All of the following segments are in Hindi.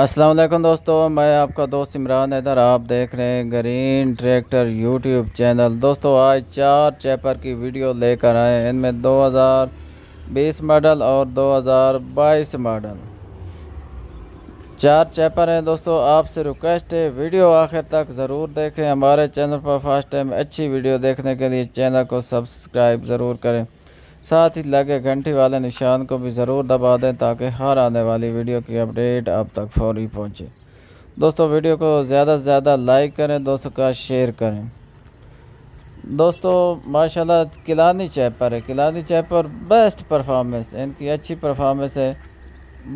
असलम दोस्तों मैं आपका दोस्त इमरान हैदर आप देख रहे हैं ग्रीन ट्रैक्टर यूट्यूब चैनल दोस्तों आज चार चैपर की वीडियो लेकर आए हैं इनमें 2020 मॉडल और 2022 मॉडल चार चैपर हैं दोस्तों आपसे रिक्वेस्ट है वीडियो आखिर तक ज़रूर देखें हमारे चैनल पर फर्स्ट टाइम अच्छी वीडियो देखने के लिए चैनल को सब्सक्राइब ज़रूर करें साथ ही लगे घंटी वाले निशान को भी ज़रूर दबा दें ताकि हर आने वाली वीडियो की अपडेट आप तक फौरी पहुँचे दोस्तों वीडियो को ज़्यादा से ज़्यादा लाइक करें दोस्तों का शेयर करें दोस्तों माशाल्लाह किलानी चैपर है किलानी चैपर बेस्ट परफॉर्मेंस इनकी अच्छी परफॉर्मेंस है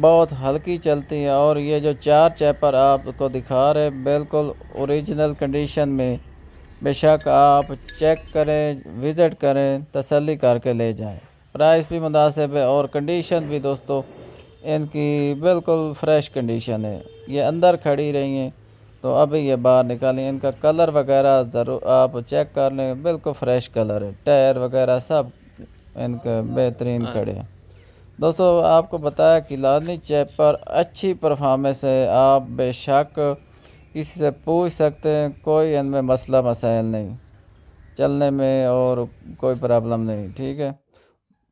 बहुत हल्की चलती है और ये जो चार चैपर आपको दिखा रहे बिल्कुल ओरिजिनल कंडीशन में बेशक आप चेक करें विज़िट करें तसल्ली करके ले जाएं प्राइस भी मुनासिब है और कंडीशन भी दोस्तों इनकी बिल्कुल फ्रेश कंडीशन है ये अंदर खड़ी रही हैं तो अभी ये बाहर निकालें इनका कलर वगैरह ज़रूर आप चेक कर लें बिल्कुल फ़्रेश कलर है टायर वगैरह सब इनके बेहतरीन हाँ। खड़े दोस्तों आपको बताया कि लाजनी चेप पर अच्छी परफॉर्मेंस है आप बेशक किसी से पूछ सकते हैं कोई इनमें मसला मसाइल नहीं चलने में और कोई प्रॉब्लम नहीं ठीक है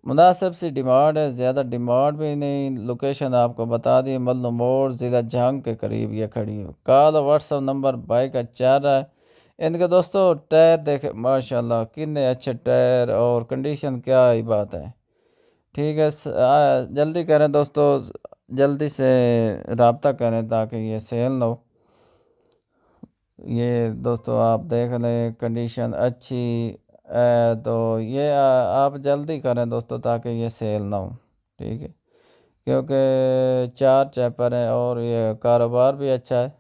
मुनासिब सी डिमांड है ज़्यादा डिमांड भी नहीं लोकेशन आपको बता दी मल्लू मोड़ ज़िला जंग के करीब ये खड़ी हो कॉल व्हाट्सअप नंबर बाइक का चार रहा है इनके दोस्तों टायर देखे माशाल्लाह कितने अच्छे टायर और कंडीशन क्या ही बात है ठीक है जल्दी करें दोस्तों जल्दी से रबता करें ताकि ये सेल ना हो ये दोस्तों आप देख लें कंडीशन अच्छी है तो ये आप जल्दी करें दोस्तों ताकि ये सेल ना हो ठीक है क्योंकि चार चैपर हैं और ये कारोबार भी अच्छा है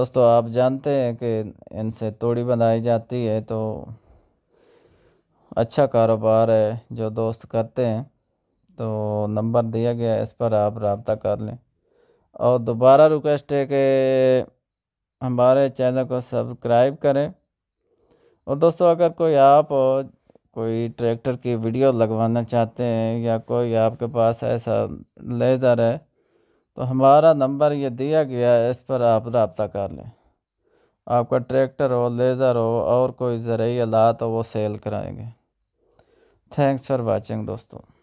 दोस्तों आप जानते हैं कि इनसे तोड़ी बनाई जाती है तो अच्छा कारोबार है जो दोस्त करते हैं तो नंबर दिया गया है इस पर आप रबता कर लें और दोबारा रिक्वेस्ट है कि हमारे चैनल को सब्सक्राइब करें और दोस्तों अगर कोई आप कोई ट्रैक्टर की वीडियो लगवाना चाहते हैं या कोई आपके पास ऐसा लेज़र है तो हमारा नंबर ये दिया गया है इस पर आप रबता कर लें आपका ट्रैक्टर हो लेज़र हो और कोई ज़रिए ला तो वो सेल कराएंगे थैंक्स फॉर वाचिंग दोस्तों